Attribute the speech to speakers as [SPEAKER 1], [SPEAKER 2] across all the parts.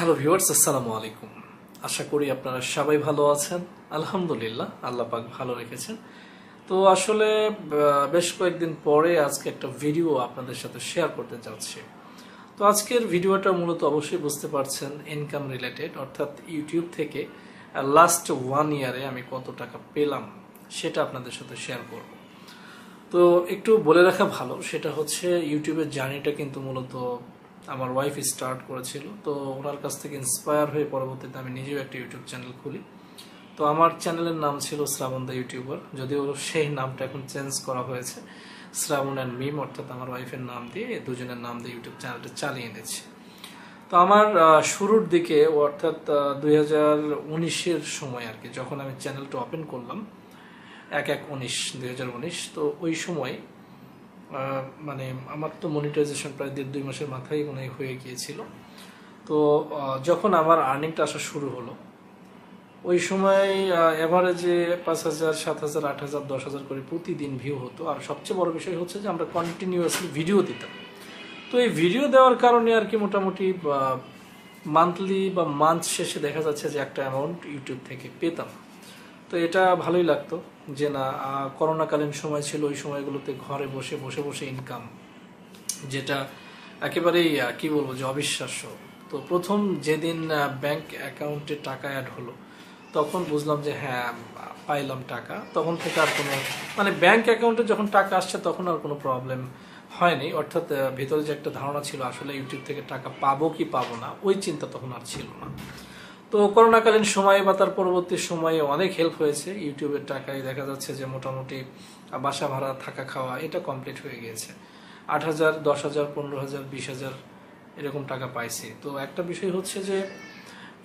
[SPEAKER 1] hello viewers আসসালামু আলাইকুম আশা করি আপনারা সবাই ভালো আছেন আলহামদুলিল্লাহ আল্লাহ পাক ভালো রেখেছেন তো আসলে বেশ কয়েকদিন পরে আজকে একটা ভিডিও আপনাদের সাথে শেয়ার করতে যাচ্ছি তো আজকের ভিডিওটা মূলত অবশ্যই বুঝতে পারছেন ইনকাম রিলেটেড অর্থাৎ ইউটিউব থেকে লাস্ট ওয়ান ইয়ারে আমি কত টাকা পেলাম সেটা আপনাদের সাথে শেয়ার করব তো একটু বলে রাখা ভালো সেটা হচ্ছে ইউটিউবের জার্নিটা কিন্তু মূলত আমার ওয়াইফ স্টার্ট করেছিল তো ওনার কাছ থেকে ইন্সপায়ার হয়ে পরবর্তীতে আমি নিজেও একটা ইউটিউব চ্যানেল খুলি তো আমার চ্যানেলের নাম ছিল শ্রাবণ দা ইউটিউবার যদিও সেই নামটা এখন চেঞ্জ করা হয়েছে শ্রাবণ অ্যান্ড মিম অর্থাৎ আমার ওয়াইফের নাম দিয়ে দুজনের নাম দিয়ে ইউটিউব চ্যানেলটা চালিয়ে নিয়েছি তো আমার শুরুর দিকে অর্থাৎ দুই হাজার উনিশের সময় আর কি যখন আমি চ্যানেলটা ওপেন করলাম এক এক উনিশ দুই হাজার উনিশ তো ওই সময় মানে আমার তো মনিটাইজেশন প্রায় দেড় দুই মাসের মাথায় মনে হয়ে গিয়েছিল তো যখন আমার আর্নিংটা আসা শুরু হলো ওই সময় অ্যাভারেজে পাঁচ হাজার সাত হাজার আট হাজার দশ হাজার করে প্রতিদিন ভিউ হতো আর সবচেয়ে বড় বিষয় হচ্ছে যে আমরা কন্টিনিউয়াসলি ভিডিও দিতাম তো এই ভিডিও দেওয়ার কারণে আর কি মোটামুটি মান্থলি বা মান্থ শেষে দেখা যাচ্ছে যে একটা অ্যামাউন্ট ইউটিউব থেকে পেতাম তো এটা ভালোই লাগতো যে না করোনাকালীন সময় ছিল ওই সময়গুলোতে ঘরে বসে বসে বসে ইনকাম যেটা একেবারেই কি বলবো যে অবিশ্বাস্য তো প্রথম যেদিন ব্যাংক অ্যাকাউন্টে টাকা অ্যাড হলো তখন বুঝলাম যে হ্যাঁ পাইলাম টাকা তখন থেকে আর কোনো মানে ব্যাংক অ্যাকাউন্টে যখন টাকা আসছে তখন আর কোনো প্রবলেম হয়নি অর্থাৎ ভেতরে যে একটা ধারণা ছিল আসলে ইউটিউব থেকে টাকা পাবো কি পাবো না ওই চিন্তা তখন আর ছিল না তো করোনাকালীন সময়ে বা তার পরবর্তী সময়ে অনেক হেল্প হয়েছে ইউটিউবের টাকায় দেখা যাচ্ছে যে মোটামুটি বাসা ভাড়া থাকা খাওয়া এটা কমপ্লিট হয়ে গিয়েছে আট হাজার দশ হাজার পনেরো হাজার বিশ হাজার এরকম টাকা পাইছি তো একটা বিষয় হচ্ছে যে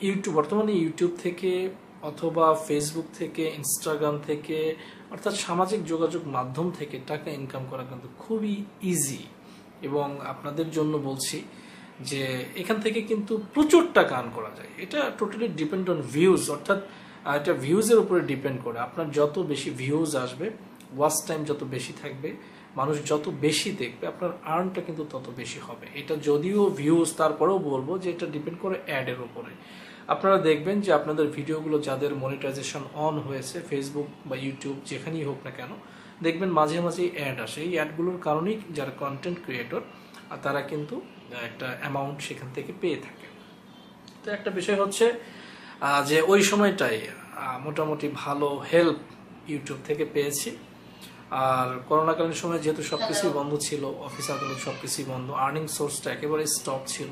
[SPEAKER 1] ইউটিউব বর্তমানে ইউটিউব থেকে অথবা ফেসবুক থেকে ইনস্টাগ্রাম থেকে অর্থাৎ সামাজিক যোগাযোগ মাধ্যম থেকে টাকা ইনকাম করা কিন্তু খুবই ইজি এবং আপনাদের জন্য বলছি যে এখান থেকে কিন্তু প্রচুর টাকা আর্ন করা যায় এটা টোটালি ডিপেন্ড অন ভিউজ অর্থাৎ এটা ভিউজের উপরে ডিপেন্ড করে আপনার যত বেশি ভিউজ আসবে ওয়াচ টাইম যত বেশি থাকবে মানুষ যত বেশি দেখবে আপনার আর্নটা কিন্তু তত বেশি হবে এটা যদিও ভিউজ তারপরেও বলবো যে এটা ডিপেন্ড করে অ্যাডের উপরে আপনারা দেখবেন যে আপনাদের ভিডিওগুলো যাদের মনিটাইজেশন অন হয়েছে ফেসবুক বা ইউটিউব যেখানেই হোক না কেন দেখবেন মাঝে মাঝে অ্যাড আসে এই অ্যাডগুলোর কারণেই যারা কন্টেন্ট ক্রিয়েটর আর তারা কিন্তু একটা অ্যামাউন্ট সেখান থেকে পেয়ে থাকে তো একটা বিষয় হচ্ছে যে ওই সময়টাই মোটামুটি ভালো হেল্প ইউটিউব থেকে পেয়েছি আর করোনাকালীন সময় যেহেতু সব কিছুই বন্ধ ছিল অফিস আদালত সব কিছুই বন্ধ আর্নিং সোর্সটা একেবারে স্টপ ছিল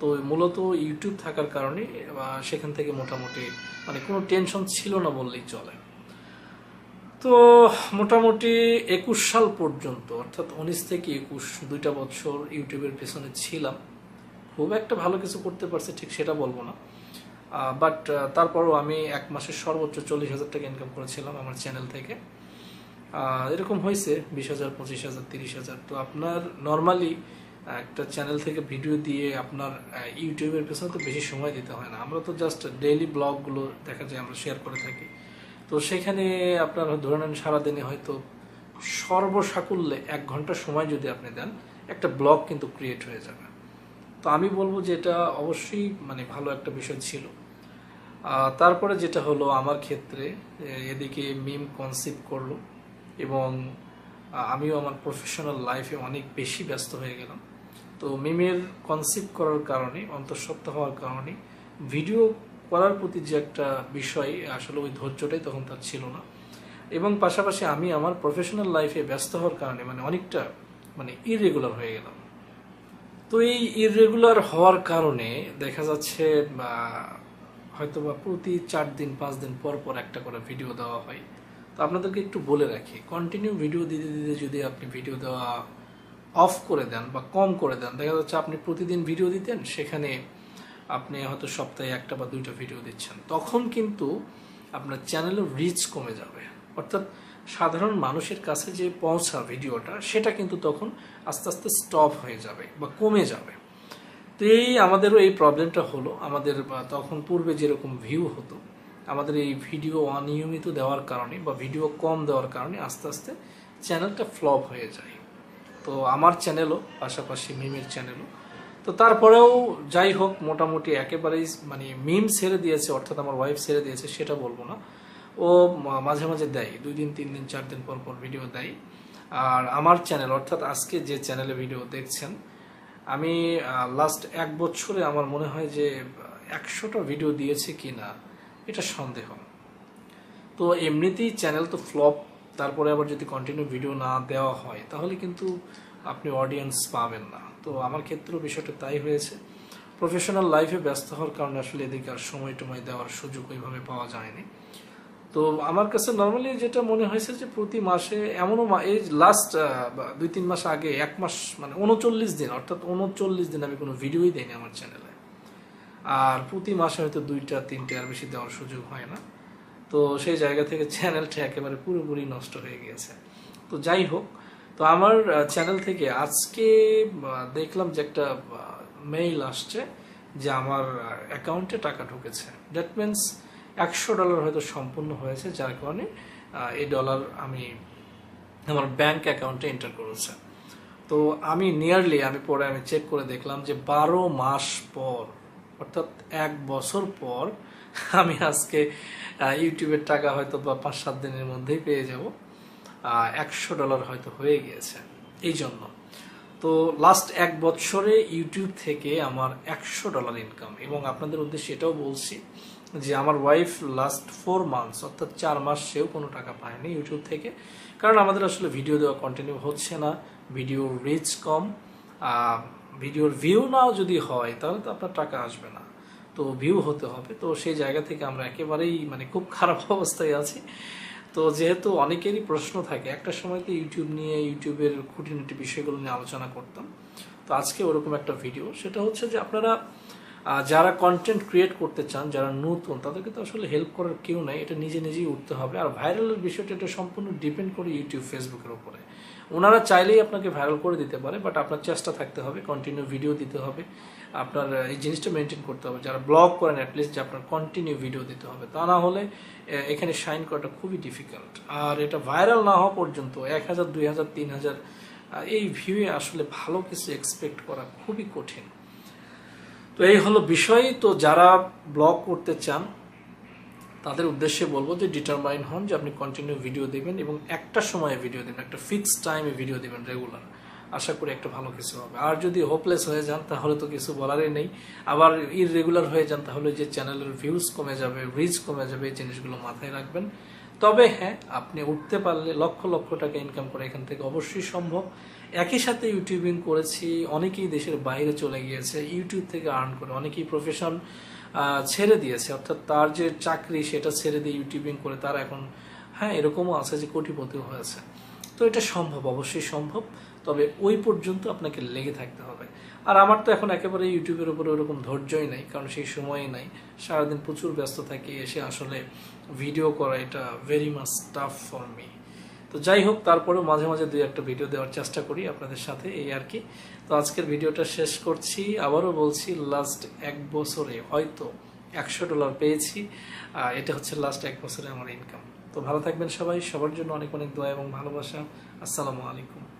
[SPEAKER 1] তো মূলত ইউটিউব থাকার কারণে সেখান থেকে মোটামুটি মানে কোনো টেনশন ছিল না বললেই চলে তো মোটামুটি একুশ সাল পর্যন্ত অর্থাৎ উনিশ থেকে একুশ দুইটা বছর ইউটিউবের পেছনে ছিলাম খুব একটা ভালো কিছু করতে পারছি ঠিক সেটা বলবো না বাট তারপরও আমি এক মাসে সর্বোচ্চ চল্লিশ হাজার টাকা ইনকাম করেছিলাম আমার চ্যানেল থেকে এরকম হয়েছে বিশ হাজার পঁচিশ হাজার তিরিশ হাজার তো আপনার নর্মালি একটা চ্যানেল থেকে ভিডিও দিয়ে আপনার ইউটিউবের পেছনে তো বেশি সময় দিতে হয় না আমরা তো জাস্ট ডেইলি ব্লগগুলো দেখা যায় আমরা শেয়ার করে থাকি তো সেখানে আপনার ধরে নেন সারাদিনে হয়তো সর্বসাকুল্যে এক ঘন্টা সময় যদি আপনি দেন একটা ব্লগ কিন্তু ক্রিয়েট হয়ে যাবে তো আমি বলবো যে এটা অবশ্যই মানে ভালো একটা বিষয় ছিল তারপরে যেটা হলো আমার ক্ষেত্রে এদিকে মিম কনসিপ্ট করলো এবং আমিও আমার প্রফেশনাল লাইফে অনেক বেশি ব্যস্ত হয়ে গেলাম তো মিমের কনসিপ্ট করার কারণে অন্তঃসত্ত্বা হওয়ার কারণে ভিডিও করার প্রতি যে একটা বিষয় আসলে ওই ধৈর্যটাই তখন তার ছিল না এবং পাশাপাশি আমি আমার প্রফেশনাল লাইফে ব্যস্ত হওয়ার কারণে মানে অনেকটা মানে ইরেগুলার হয়ে গেলাম তো এই ইরেগুলার হওয়ার কারণে দেখা যাচ্ছে হয়তো বা প্রতি চার দিন পাঁচ দিন পর পর একটা করে ভিডিও দেওয়া হয় তো আপনাদেরকে একটু বলে রাখি কন্টিনিউ ভিডিও দিতে দিতে যদি আপনি ভিডিও দেওয়া অফ করে দেন বা কম করে দেন দেখা যাচ্ছে আপনি প্রতিদিন ভিডিও দিতেন সেখানে আপনি হয়তো সপ্তাহে একটা বা দুইটা ভিডিও দিচ্ছেন তখন কিন্তু আপনার চ্যানেলের রিচ কমে যাবে অর্থাৎ সাধারণ মানুষের কাছে যে পৌঁছা ভিডিওটা সেটা কিন্তু তখন আস্তে আস্তে স্টপ হয়ে যাবে বা কমে যাবে তো এই আমাদেরও এই প্রবলেমটা হলো আমাদের তখন পূর্বে যেরকম ভিউ হতো আমাদের এই ভিডিও অনিয়মিত দেওয়ার কারণে বা ভিডিও কম দেওয়ার কারণে আস্তে আস্তে চ্যানেলটা ফ্লপ হয়ে যায় তো আমার চ্যানেলও পাশাপাশি মিমের চ্যানেলও তো তারপরেও যাই হোক মোটামুটি একেবারেই মানে মিম ছেড়ে দিয়েছে অর্থাৎ আমার ওয়াইফ ছেড়ে দিয়েছে সেটা বলবো না ও মাঝে মাঝে দেয় দুই দিন তিন দিন চার দিন পর পর ভিডিও দেয় আর আমার চ্যানেল অর্থাৎ আজকে যে চ্যানেলে ভিডিও দেখছেন আমি লাস্ট এক বছরে আমার মনে হয় যে একশোটা ভিডিও দিয়েছে কি না এটা সন্দেহ তো এমনিতেই চ্যানেল তো ফ্লপ তারপরে আবার যদি কন্টিনিউ ভিডিও না দেওয়া হয় তাহলে কিন্তু আপনি অডিয়েন্স পাবেন না তো আমার ক্ষেত্রেও বিষয়টা তাই হয়েছে প্রফেশনাল লাইফে ব্যস্ত হওয়ার কারণে আসলে এদিকে আর সময় টময় দেওয়ার সুযোগ ওইভাবে পাওয়া যায়নি তো আমার কাছে নর্মালি যেটা মনে হয়েছে যে প্রতি মাসে এমনও এই লাস্ট দুই তিন মাস আগে এক মাস মানে উনচল্লিশ দিন অর্থাৎ উনচল্লিশ দিন আমি কোনো ভিডিওই দেয়নি আমার চ্যানেলে আর প্রতি মাসে হয়তো দুইটা তিনটে আর বেশি দেওয়ার সুযোগ হয় না তো সেই জায়গা থেকে চ্যানেলটা একেবারে পুরোপুরি নষ্ট হয়ে গিয়েছে তো যাই হোক তো আমার চ্যানেল থেকে আজকে দেখলাম যে একটা মেইল আসছে যে আমার অ্যাকাউন্টে টাকা ঢুকেছে দ্যাট মিন্স একশো ডলার হয়তো সম্পূর্ণ হয়েছে যার কারণে এই ডলার আমি আমার ব্যাংক অ্যাকাউন্টে এন্টার করেছে তো আমি নিয়ারলি আমি পরে আমি চেক করে দেখলাম যে বারো মাস পর অর্থাৎ এক বছর পর আমি আজকে ইউটিউবের টাকা হয়তো বা পাঁচ সাত দিনের মধ্যেই পেয়ে যাব একশো ডলার হয়তো হয়ে গিয়েছে এই জন্য তো লাস্ট এক বছরে ইউটিউব থেকে আমার একশো ডলার ইনকাম এবং আপনাদের উদ্দেশ্যে এটাও বলছি যে আমার ওয়াইফ লাস্ট ফোর মান্থস অর্থাৎ চার মাস সেও কোনো টাকা পায়নি ইউটিউব থেকে কারণ আমাদের আসলে ভিডিও দেওয়া কন্টিনিউ হচ্ছে না ভিডিও রিচ কম ভিডিওর ভিউ নাও যদি হয় তাহলে তো আপনার টাকা আসবে না তো ভিউ হতে হবে তো সেই জায়গা থেকে আমরা একেবারেই মানে খুব খারাপ অবস্থায় আছি তো যেহেতু অনেকেরই প্রশ্ন থাকে একটা সময়তে ইউটিউব নিয়ে ইউটিউবের খুঁটিনাটি বিষয়গুলো নিয়ে আলোচনা করতাম তো আজকে ওরকম একটা ভিডিও সেটা হচ্ছে যে আপনারা যারা কন্টেন্ট ক্রিয়েট করতে চান যারা নতুন তাদেরকে তো আসলে হেল্প করার কেউ নাই এটা নিজে নিজেই উঠতে হবে আর ভাইরালের বিষয়টা এটা সম্পূর্ণ ডিপেন্ড করে ইউটিউব ফেসবুকের উপরে ওনারা চাইলেই আপনাকে ভাইরাল করে দিতে পারে বাট আপনার চেষ্টা থাকতে হবে কন্টিনিউ ভিডিও দিতে হবে আপনার এই জিনিসটা মেনটেন করতে হবে যারা ব্লগ করেন অ্যাটলিস্ট যে আপনার কন্টিনিউ ভিডিও দিতে হবে তা না হলে এখানে সাইন করাটা খুবই ডিফিকাল্ট আর এটা ভাইরাল না হওয়া পর্যন্ত এক হাজার দুই হাজার তিন হাজার এই ভিউয়ে আসলে ভালো কিছু এক্সপেক্ট করা খুবই কঠিন তো এই হলো বিষয় তো যারা ব্লগ করতে চান তাদের উদ্দেশ্যে বলবো যে ডিটারমাইন হন যে আপনি কন্টিনিউ ভিডিও দেবেন এবং একটা সময়ে ভিডিও দেবেন একটা ফিক্সড টাইমে ভিডিও দেবেন রেগুলার আশা করি একটা ভালো কিছু হবে আর যদি হোপলেস হয়ে যান তাহলে তো কিছু বলারই নেই আবার ইরেগুলার হয়ে যান তাহলে যে চ্যানেলের ভিউজ কমে যাবে রিচ কমে যাবে এই জিনিসগুলো মাথায় রাখবেন তবে হ্যাঁ আপনি উঠতে পারলে লক্ষ লক্ষ টাকা ইনকাম করা এখান থেকে অবশ্যই সম্ভব একই সাথে ইউটিউবিং করেছি অনেকেই দেশের বাইরে চলে গিয়েছে ইউটিউব থেকে আর্ন করে অনেকেই প্রফেশন ছেড়ে দিয়েছে অর্থাৎ তার যে চাকরি সেটা ছেড়ে দিয়ে ইউটিউবিং করে তার এখন হ্যাঁ এরকমও আছে যে কোটিপতিও হয়েছে তো এটা সম্ভব অবশ্যই সম্ভব তবে ওই পর্যন্ত আপনাকে লেগে থাকতে হবে আর আমার তো এখন একেবারে ইউটিউবের উপরে ওরকম ধৈর্যই নাই কারণ সেই সময়ই নাই সারাদিন প্রচুর ব্যস্ত থাকি এসে আসলে ভিডিও করা এটা very much tough for me তো যাই হোক তারপরেও মাঝে মাঝে দুই একটা ভিডিও দেওয়ার চেষ্টা করি আপনাদের সাথে এই আর কি তো আজকের ভিডিওটা শেষ করছি আবারও বলছি লাস্ট এক বছরে হয়তো একশো ডলার পেয়েছি এটা হচ্ছে লাস্ট এক বছরে আমার ইনকাম তো ভালো থাকবেন সবাই সবার জন্য অনেক অনেক দোয়া এবং ভালোবাসা আসসালামু আলাইকুম